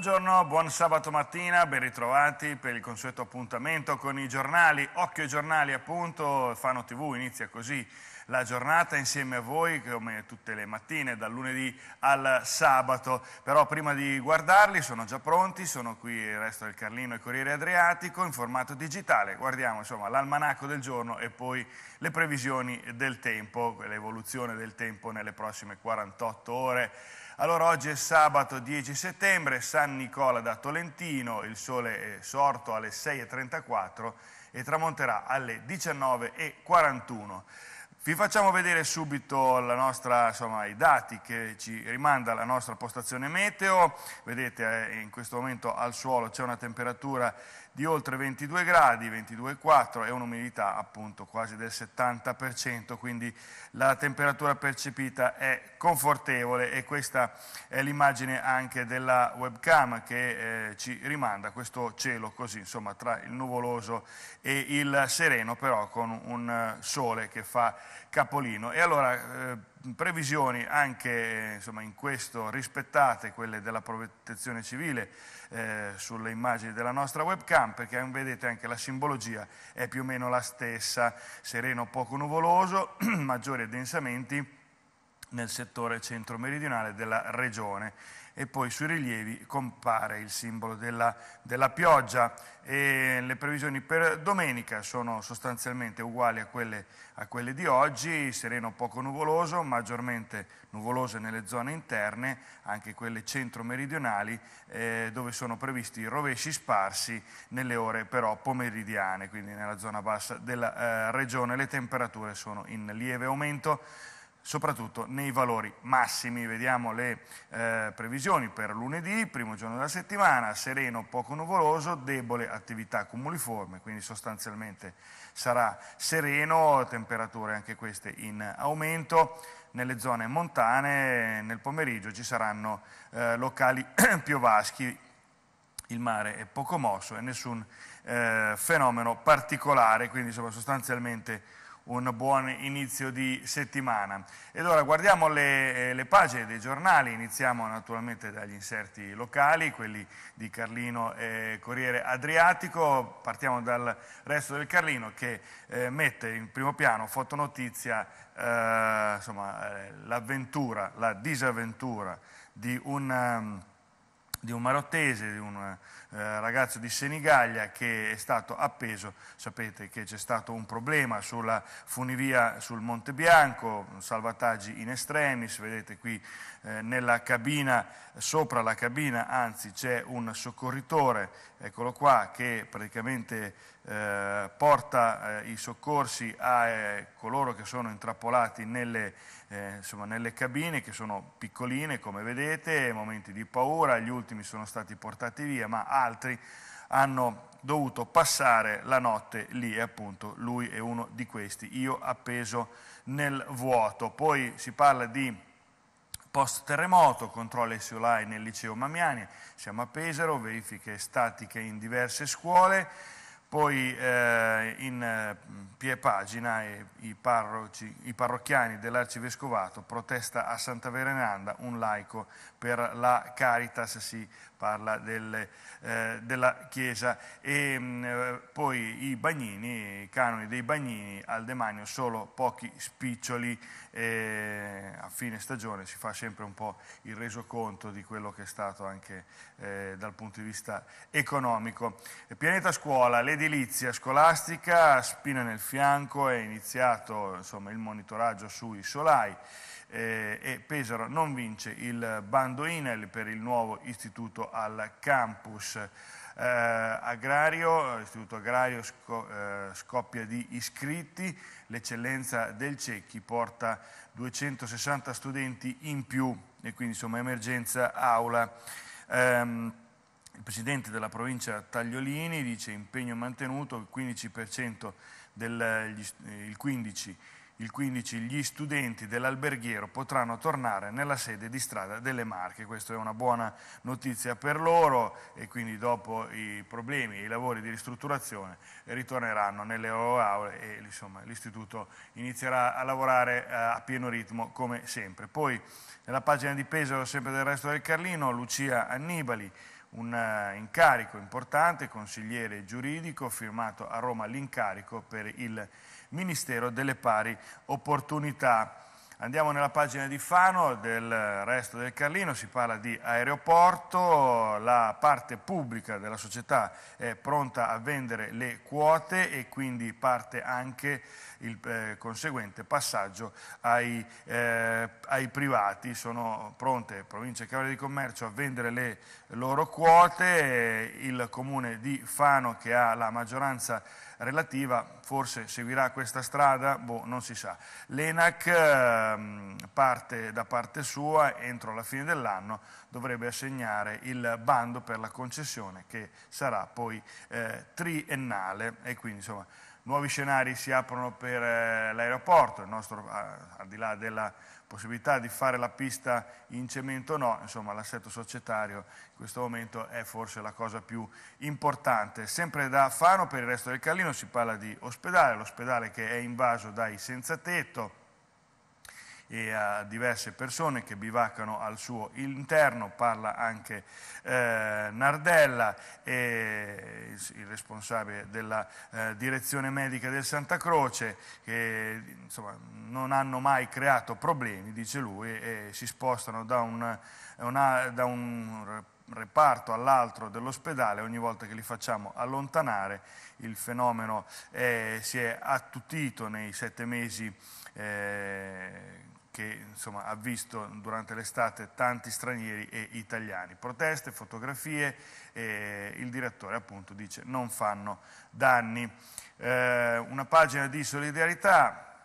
Buongiorno, buon sabato mattina, ben ritrovati per il consueto appuntamento con i giornali. Occhio ai giornali appunto, Fano TV inizia così la giornata insieme a voi come tutte le mattine dal lunedì al sabato però prima di guardarli sono già pronti sono qui il resto del Carlino e Corriere Adriatico in formato digitale guardiamo insomma l'almanaco del giorno e poi le previsioni del tempo l'evoluzione del tempo nelle prossime 48 ore allora oggi è sabato 10 settembre, San Nicola da Tolentino, il sole è sorto alle 6.34 e tramonterà alle 19.41. Vi facciamo vedere subito nostra, insomma, i dati che ci rimanda la nostra postazione meteo, vedete eh, in questo momento al suolo c'è una temperatura di oltre 22 gradi, 22,4 e un'umidità appunto quasi del 70%, quindi la temperatura percepita è confortevole e questa è l'immagine anche della webcam che eh, ci rimanda questo cielo così, insomma tra il nuvoloso e il sereno, però con un eh, sole che fa capolino. E allora, eh, previsioni anche insomma, in questo rispettate quelle della protezione civile eh, sulle immagini della nostra webcam perché eh, vedete anche la simbologia è più o meno la stessa sereno poco nuvoloso maggiori addensamenti nel settore centro-meridionale della regione e poi sui rilievi compare il simbolo della, della pioggia. E le previsioni per domenica sono sostanzialmente uguali a quelle, a quelle di oggi, sereno poco nuvoloso, maggiormente nuvolose nelle zone interne, anche quelle centro-meridionali, eh, dove sono previsti rovesci sparsi nelle ore però pomeridiane, quindi nella zona bassa della eh, regione. Le temperature sono in lieve aumento soprattutto nei valori massimi. Vediamo le eh, previsioni per lunedì, primo giorno della settimana, sereno, poco nuvoloso, debole attività cumuliforme, quindi sostanzialmente sarà sereno, temperature anche queste in aumento. Nelle zone montane nel pomeriggio ci saranno eh, locali piovaschi, il mare è poco mosso e nessun eh, fenomeno particolare, quindi sostanzialmente un buon inizio di settimana. Ed ora guardiamo le, eh, le pagine dei giornali, iniziamo naturalmente dagli inserti locali, quelli di Carlino e Corriere Adriatico, partiamo dal resto del Carlino che eh, mette in primo piano fotonotizia eh, eh l'avventura, la disavventura di un... Um, di un marottese, di un eh, ragazzo di Senigallia che è stato appeso, sapete che c'è stato un problema sulla funivia sul Monte Bianco, salvataggi in estremis, vedete qui eh, nella cabina, sopra la cabina anzi c'è un soccorritore, eccolo qua, che praticamente eh, porta eh, i soccorsi a eh, coloro che sono intrappolati nelle, eh, insomma, nelle, cabine, che sono piccoline come vedete, momenti di paura, gli ultimi sono stati portati via, ma altri hanno dovuto passare la notte lì e appunto lui è uno di questi, io appeso nel vuoto. Poi si parla di post terremoto, controlli SOLAI nel liceo Mamiani, siamo a Pesaro, verifiche statiche in diverse scuole, poi eh, in eh, pie pagina eh, i, parroci, i parrocchiani dell'arcivescovato protesta a Santa Verenanda un laico per la Caritas, si parla delle, eh, della Chiesa. E mh, mm, eh, poi i bagnini, i canoni dei bagnini al demanio solo pochi spiccioli. E a fine stagione si fa sempre un po' il resoconto di quello che è stato anche eh, dal punto di vista economico. Pianeta Scuola, le edilizia scolastica, spina nel fianco, è iniziato insomma, il monitoraggio sui solai eh, e Pesaro non vince il bando INEL per il nuovo istituto al campus. Eh, agrario, istituto agrario sco, eh, scoppia di iscritti, l'eccellenza del Cecchi porta 260 studenti in più e quindi insomma emergenza aula. Eh, il presidente della provincia Tagliolini dice impegno mantenuto, il 15%, del, eh, eh, il 15, il 15 gli studenti dell'alberghiero potranno tornare nella sede di strada delle Marche. Questa è una buona notizia per loro e quindi dopo i problemi e i lavori di ristrutturazione ritorneranno nelle loro aule e l'istituto inizierà a lavorare eh, a pieno ritmo come sempre. Poi nella pagina di Pesaro, sempre del resto del Carlino, Lucia Annibali un eh, incarico importante, consigliere giuridico, firmato a Roma l'incarico per il Ministero delle Pari Opportunità. Andiamo nella pagina di Fano, del resto del Carlino, si parla di aeroporto, la parte pubblica della società è pronta a vendere le quote e quindi parte anche il eh, conseguente passaggio ai, eh, ai, privati. Sono pronte Provincia e Camera di Commercio a vendere le loro quote, il comune di Fano che ha la maggioranza relativa forse seguirà questa strada, boh, non si sa. L'ENAC eh, Ehm, parte, da parte sua entro la fine dell'anno dovrebbe assegnare il bando per la concessione che sarà poi eh, triennale e quindi insomma nuovi scenari si aprono per eh, l'aeroporto, al di là della possibilità di fare la pista in cemento o no, insomma l'assetto societario in questo momento è forse la cosa più importante. Sempre da Fano per il resto del Callino si parla di ospedale, l'ospedale che è invaso dai senza tetto, e a diverse persone che bivaccano al suo interno, parla anche eh, Nardella, eh, il responsabile della eh, direzione medica del Santa Croce, che insomma, non hanno mai creato problemi, dice lui, e si spostano da un, una, da un reparto all'altro dell'ospedale, ogni volta che li facciamo allontanare il fenomeno eh, si è attutito nei sette mesi eh, che insomma, ha visto durante l'estate tanti stranieri e italiani. Proteste, fotografie, e il direttore appunto dice non fanno danni. Eh, una pagina di solidarietà,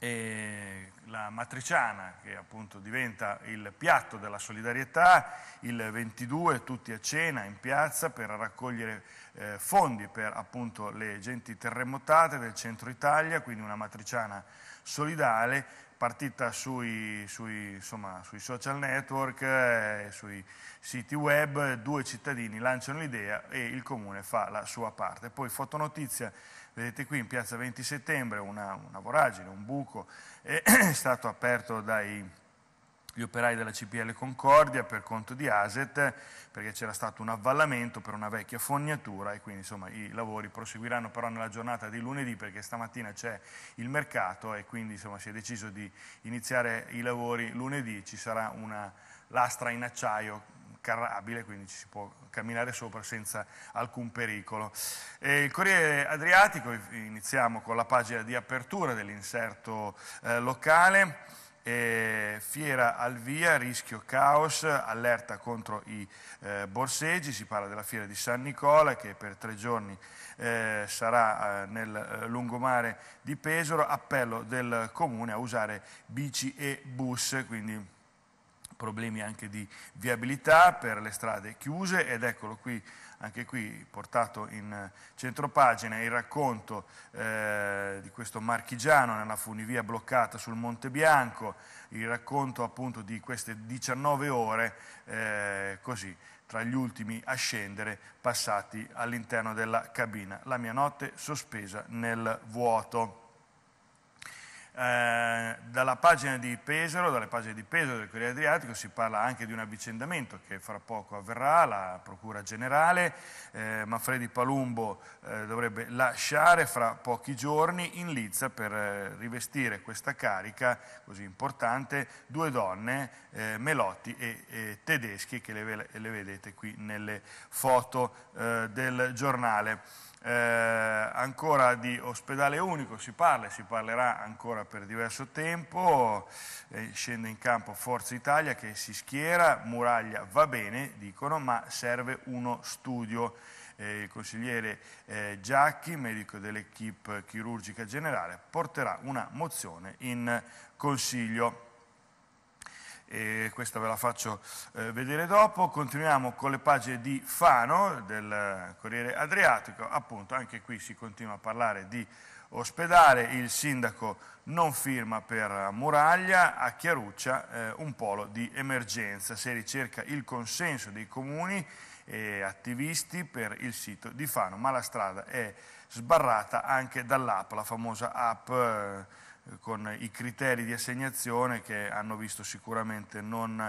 eh, la matriciana che appunto diventa il piatto della solidarietà, il 22 tutti a cena in piazza per raccogliere eh, fondi per appunto le genti terremotate del centro Italia, quindi una matriciana solidale partita sui, sui, insomma, sui social network, eh, sui siti web, due cittadini lanciano l'idea e il comune fa la sua parte. Poi fotonotizia, vedete qui in piazza 20 settembre una, una voragine, un buco, eh, è stato aperto dai gli operai della CPL Concordia per conto di ASET perché c'era stato un avvallamento per una vecchia fognatura e quindi insomma i lavori proseguiranno però nella giornata di lunedì perché stamattina c'è il mercato e quindi insomma si è deciso di iniziare i lavori lunedì, ci sarà una lastra in acciaio carrabile, quindi ci si può camminare sopra senza alcun pericolo. E il Corriere Adriatico, iniziamo con la pagina di apertura dell'inserto eh, locale, eh, fiera al via, rischio caos, allerta contro i eh, borseggi, si parla della fiera di San Nicola che per tre giorni eh, sarà eh, nel eh, lungomare di Pesaro, appello del comune a usare bici e bus, quindi problemi anche di viabilità per le strade chiuse ed eccolo qui anche qui portato in eh, centro pagina il racconto eh, di questo marchigiano nella funivia bloccata sul Monte Bianco, il racconto appunto di queste 19 ore eh, così tra gli ultimi a scendere passati all'interno della cabina, la mia notte sospesa nel vuoto. Eh, dalla pagina di Pesaro, dalle pagine di Pesaro del Corriere Adriatico si parla anche di un avvicendamento che fra poco avverrà, la Procura Generale, eh, Manfredi Palumbo eh, dovrebbe lasciare fra pochi giorni in Lizza per eh, rivestire questa carica così importante due donne, eh, Melotti e, e, Tedeschi che le, le, vedete qui nelle foto del giornale eh, ancora di ospedale unico si parla e si parlerà ancora per diverso tempo, eh, scende in campo Forza Italia che si schiera, Muraglia va bene, dicono, ma serve uno studio. Eh, il consigliere eh, Giacchi, medico dell'equipe chirurgica generale, porterà una mozione in consiglio e questa ve la faccio eh, vedere dopo. Continuiamo con le pagine di Fano del Corriere Adriatico, appunto anche qui si continua a parlare di ospedale, il sindaco non firma per Muraglia, a Chiaruccia eh, un polo di emergenza, si ricerca il consenso dei comuni e attivisti per il sito di Fano, ma la strada è sbarrata anche dall'app, la famosa app... Eh, con i criteri di assegnazione che hanno visto sicuramente non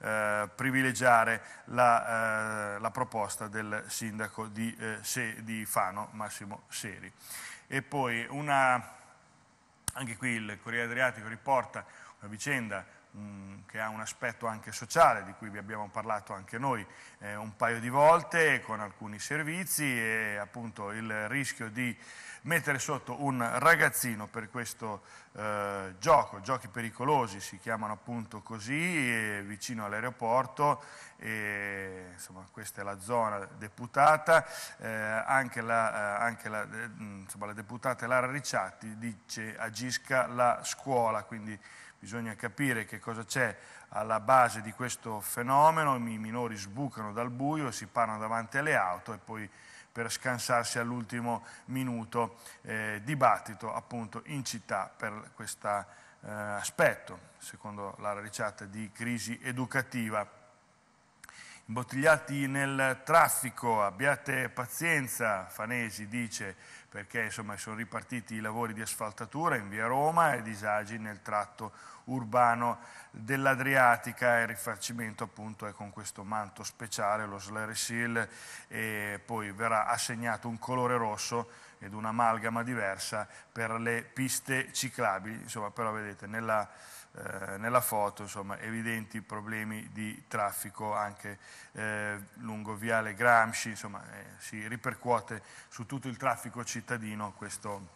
eh, privilegiare la, eh, la, proposta del sindaco di, eh, se, di Fano, Massimo Seri. E poi una, anche qui il Corriere Adriatico riporta una vicenda Mm, che ha un aspetto anche sociale, di cui vi abbiamo parlato anche noi eh, un paio di volte con alcuni servizi e appunto il rischio di mettere sotto un ragazzino per questo eh, gioco, giochi pericolosi si chiamano appunto così, eh, vicino all'aeroporto, insomma questa è la zona deputata, eh, anche, la, eh, anche la, eh, insomma, la deputata Lara Ricciatti dice agisca la scuola, quindi bisogna capire che cosa c'è alla base di questo fenomeno, i minori sbucano dal buio, si parano davanti alle auto e poi per scansarsi all'ultimo minuto eh, dibattito appunto in città per questo eh, aspetto, secondo la ricetta di crisi educativa imbottigliati nel traffico, abbiate pazienza, Fanesi dice, perché insomma, sono ripartiti i lavori di asfaltatura in via Roma e disagi nel tratto urbano dell'Adriatica e il rifacimento appunto è con questo manto speciale, lo Seal, e poi verrà assegnato un colore rosso ed un'amalgama diversa per le piste ciclabili, insomma però vedete nella eh, nella foto, insomma, evidenti problemi di traffico anche eh, lungo Viale Gramsci, insomma, eh, si ripercuote su tutto il traffico cittadino questo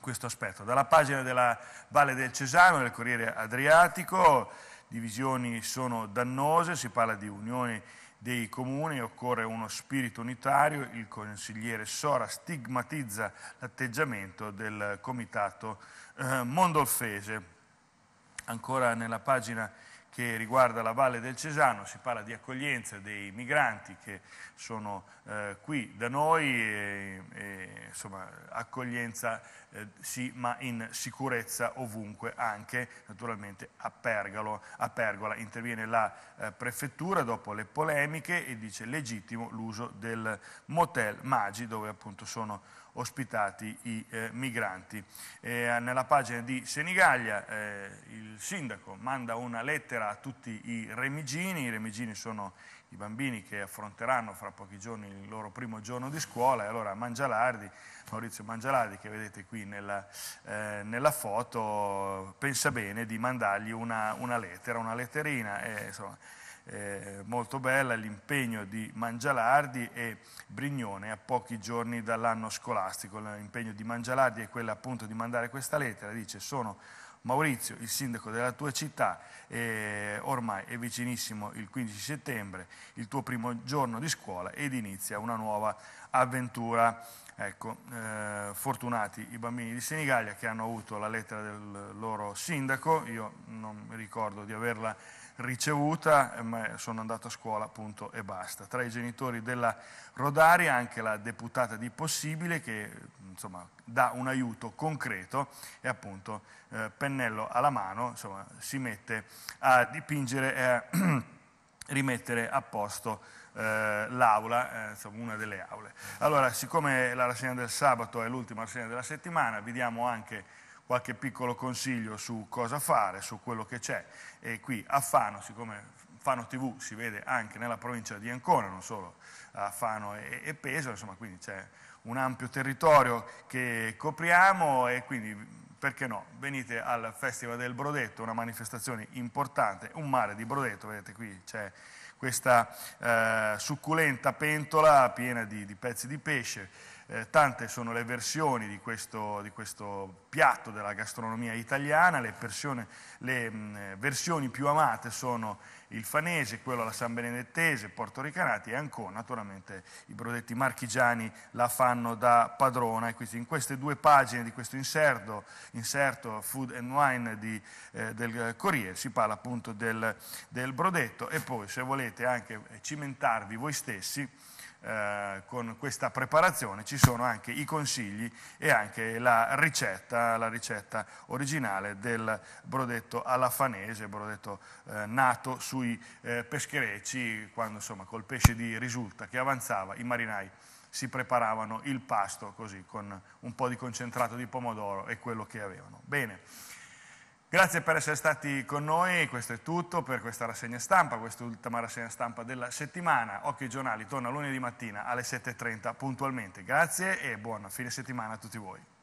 questo aspetto. Dalla pagina della Valle del Cesano, del Corriere Adriatico, divisioni sono dannose, si parla di unioni dei comuni, occorre uno spirito unitario, il consigliere Sora stigmatizza l'atteggiamento del comitato eh, mondolfese ancora nella pagina che riguarda la Valle del Cesano, si parla di accoglienza dei migranti che sono eh, qui da noi, e, e, insomma accoglienza eh, sì ma in sicurezza ovunque, anche naturalmente a, Pergalo, a Pergola. Interviene la eh, prefettura dopo le polemiche e dice legittimo l'uso del motel Magi dove appunto sono ospitati i eh, migranti. Eh, nella pagina di Senigallia eh, il sindaco manda una lettera a tutti i remigini, i remigini sono i bambini che affronteranno fra pochi giorni il loro primo giorno di scuola e allora Mangialardi, Maurizio Mangialardi che vedete qui nella, eh, nella foto pensa bene di mandargli una, una lettera, una letterina e, eh, insomma, eh, molto bella, l'impegno di Mangialardi e Brignone a pochi giorni dall'anno scolastico. L'impegno di Mangialardi è quello appunto di mandare questa lettera, dice sono Maurizio, il sindaco della tua città, eh, ormai è vicinissimo il 15 settembre, il tuo primo giorno di scuola ed inizia una nuova avventura. Ecco, eh, fortunati i bambini di Senigallia che hanno avuto la lettera del loro sindaco, io non mi ricordo di averla ricevuta, eh, ma sono andato a scuola, appunto e basta. Tra i genitori della Rodaria anche la deputata di Possibile che insomma, dà un aiuto concreto e appunto eh, pennello alla mano insomma, si mette a dipingere e a rimettere a posto eh, l'aula, eh, una delle aule. Allora, siccome la rassegna del sabato è l'ultima rassegna della settimana, vi diamo anche qualche piccolo consiglio su cosa fare, su quello che c'è. E qui a Fano, siccome Fano TV si vede anche nella provincia di Ancona, non solo a Fano e, e Pesaro, insomma, quindi c'è un ampio territorio che copriamo e quindi perché no, venite al Festival del Brodetto, una manifestazione importante, un mare di Brodetto, vedete qui c'è questa eh, succulenta pentola piena di, di pezzi di pesce eh, tante sono le versioni di questo, di questo, piatto della gastronomia italiana, le, persone, le mh, mm, eh, versioni più amate sono il fanese, quello alla San Benedettese, portoricanati e ancora naturalmente i brodetti marchigiani la fanno da padrona e quindi in queste due pagine di questo inserto, inserto Food and Wine di, eh, del Corriere si parla appunto del, del brodetto e poi se volete anche cimentarvi voi stessi eh, con questa preparazione ci sono anche i consigli e anche la ricetta, la ricetta originale del brodetto alla fanese, brodetto eh, nato sui eh, pescherecci, quando insomma col pesce di risulta che avanzava i marinai si preparavano il pasto così con un po' di concentrato di pomodoro e quello che avevano. Bene. Grazie per essere stati con noi, questo è tutto per questa rassegna stampa, quest'ultima rassegna stampa della settimana. Occhio ai giornali torna lunedì mattina alle 7.30 puntualmente. Grazie e buon fine settimana a tutti voi.